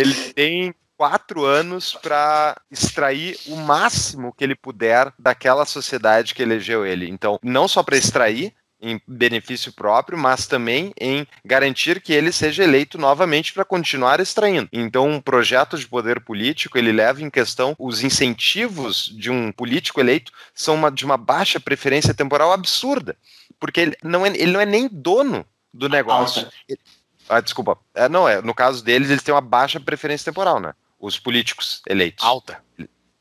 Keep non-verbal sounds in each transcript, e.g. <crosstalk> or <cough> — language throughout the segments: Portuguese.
Ele tem quatro anos para extrair o máximo que ele puder daquela sociedade que elegeu ele. Então, não só para extrair em benefício próprio, mas também em garantir que ele seja eleito novamente para continuar extraindo. Então, um projeto de poder político ele leva em questão os incentivos de um político eleito são uma, de uma baixa preferência temporal absurda, porque ele não é, ele não é nem dono do negócio. Ah, desculpa. É, não, é. No caso deles, eles têm uma baixa preferência temporal, né? Os políticos eleitos. Alta.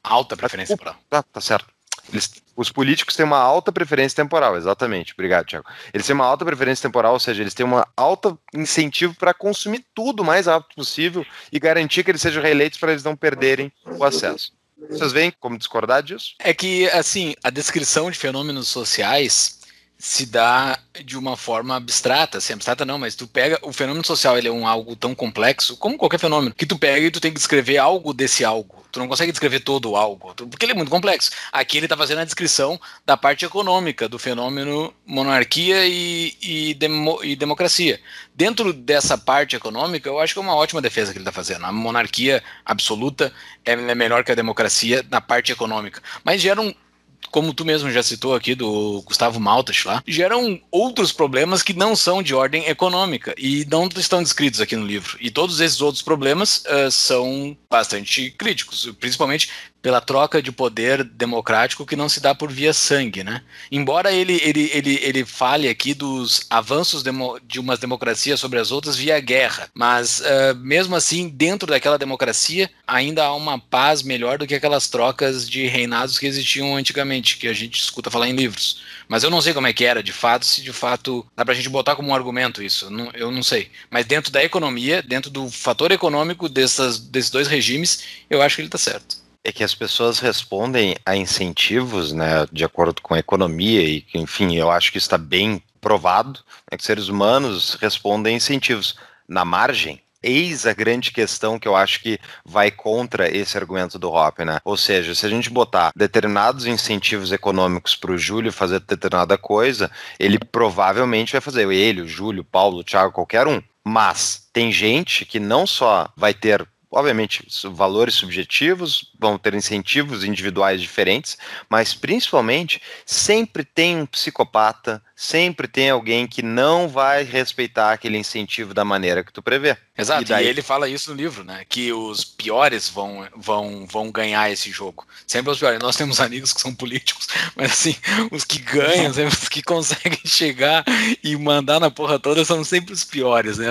Alta preferência ah, temporal. Tá, tá certo. Eles, os políticos têm uma alta preferência temporal, exatamente. Obrigado, Tiago. Eles têm uma alta preferência temporal, ou seja, eles têm um alto incentivo para consumir tudo o mais rápido possível e garantir que eles sejam reeleitos para eles não perderem o acesso. Vocês veem como discordar disso? É que, assim, a descrição de fenômenos sociais se dá de uma forma abstrata, assim, abstrata não, mas tu pega o fenômeno social, ele é um algo tão complexo como qualquer fenômeno, que tu pega e tu tem que descrever algo desse algo. Tu não consegue descrever todo o algo, porque ele é muito complexo. Aqui ele está fazendo a descrição da parte econômica do fenômeno monarquia e, e, demo, e, democracia. Dentro dessa parte econômica, eu acho que é uma ótima defesa que ele está fazendo. A monarquia absoluta é, é melhor que a democracia na parte econômica, mas gera um como tu mesmo já citou aqui do Gustavo Maltas lá, geram outros problemas que não são de ordem econômica e não estão descritos aqui no livro. E todos esses outros problemas uh, são bastante críticos, principalmente pela troca de poder democrático que não se dá por via sangue, né? Embora ele, ele, ele, ele fale aqui dos avanços de umas democracias sobre as outras via guerra, mas uh, mesmo assim, dentro daquela democracia, ainda há uma paz melhor do que aquelas trocas de reinados que existiam antigamente, que a gente escuta falar em livros. Mas eu não sei como é que era, de fato, se de fato dá a gente botar como um argumento isso, não, eu não sei. Mas dentro da economia, dentro do fator econômico dessas, desses dois regimes, eu acho que ele está certo é que as pessoas respondem a incentivos, né, de acordo com a economia e, enfim, eu acho que está bem provado né, que seres humanos respondem a incentivos na margem. Eis a grande questão que eu acho que vai contra esse argumento do Hoppe, né? Ou seja, se a gente botar determinados incentivos econômicos para o Júlio fazer determinada coisa, ele provavelmente vai fazer ele, o Júlio, o Paulo, o Thiago, qualquer um. Mas tem gente que não só vai ter obviamente, valores subjetivos, vão ter incentivos individuais diferentes, mas principalmente sempre tem um psicopata, sempre tem alguém que não vai respeitar aquele incentivo da maneira que tu prevê. Exato, e, daí... e ele fala isso no livro, né? Que os piores vão, vão, vão ganhar esse jogo. Sempre os piores. Nós temos amigos que são políticos, <laughs> mas assim, os que ganham, os que conseguem <laughs> chegar e mandar na porra toda são sempre os piores, né?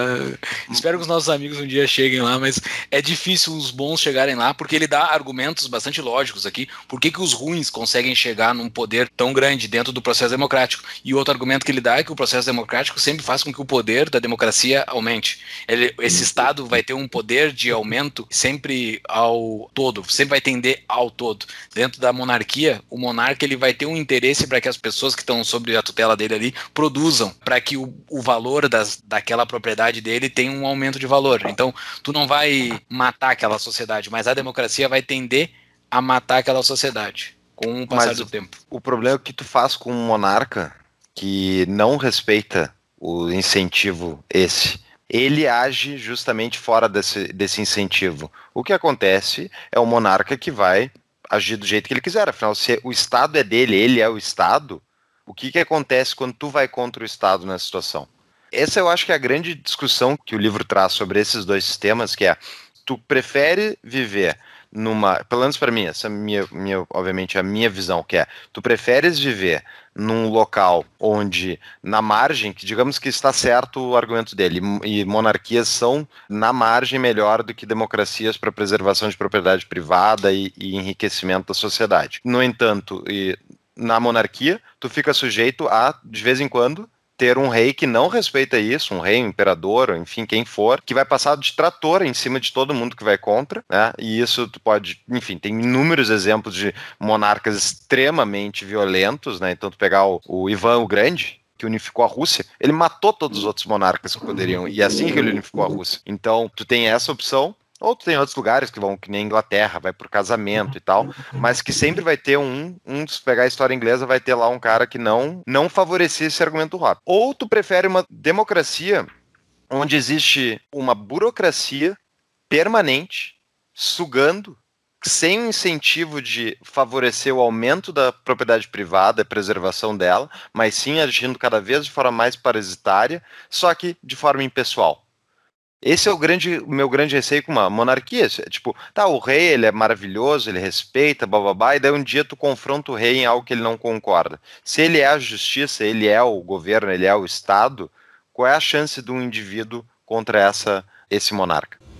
Espero que os nossos amigos um dia cheguem lá, mas é difícil os bons chegarem lá, porque ele dá argumentos bastante lógicos aqui. Por que, que os ruins conseguem chegar num poder tão grande dentro do processo democrático? E outro argumento que ele dá é que o processo democrático sempre faz com que o poder da democracia aumente. Ele, esse esse Estado vai ter um poder de aumento sempre ao todo, sempre vai tender ao todo. Dentro da monarquia, o monarca ele vai ter um interesse para que as pessoas que estão sob a tutela dele ali produzam, para que o, o valor das, daquela propriedade dele tenha um aumento de valor. Então, tu não vai matar aquela sociedade, mas a democracia vai tender a matar aquela sociedade com o passar mas do tempo. O problema é que tu faz com um monarca que não respeita o incentivo esse ele age justamente fora desse, desse incentivo. O que acontece é o monarca que vai agir do jeito que ele quiser. Afinal, se o Estado é dele, ele é o Estado, o que, que acontece quando tu vai contra o Estado nessa situação? Essa eu acho que é a grande discussão que o livro traz sobre esses dois sistemas, que é tu prefere viver numa, pelo menos para mim, essa é minha, minha, obviamente, é a minha visão, que é, tu preferes viver num local onde, na margem, que digamos que está certo o argumento dele, e monarquias são, na margem, melhor do que democracias para preservação de propriedade privada e, e enriquecimento da sociedade. No entanto, e na monarquia, tu fica sujeito a, de vez em quando, ter um rei que não respeita isso, um rei, um imperador, enfim, quem for, que vai passar de trator em cima de todo mundo que vai contra, né? E isso tu pode, enfim, tem inúmeros exemplos de monarcas extremamente violentos, né? Então tu pegar o, o Ivan o Grande, que unificou a Rússia, ele matou todos os outros monarcas que poderiam, e é assim que ele unificou a Rússia. Então, tu tem essa opção, Outro tem outros lugares que vão, que nem Inglaterra, vai por casamento e tal, mas que sempre vai ter um, um se pegar a história inglesa, vai ter lá um cara que não não favorecia esse argumento rápido Outro prefere uma democracia onde existe uma burocracia permanente sugando sem o incentivo de favorecer o aumento da propriedade privada, e preservação dela, mas sim agindo cada vez de forma mais parasitária, só que de forma impessoal. Esse é o grande, meu grande receio com uma monarquia. É, tipo, tá, o rei, ele é maravilhoso, ele respeita, blá, e daí um dia tu confronta o rei em algo que ele não concorda. Se ele é a justiça, ele é o governo, ele é o Estado, qual é a chance de um indivíduo contra essa, esse monarca?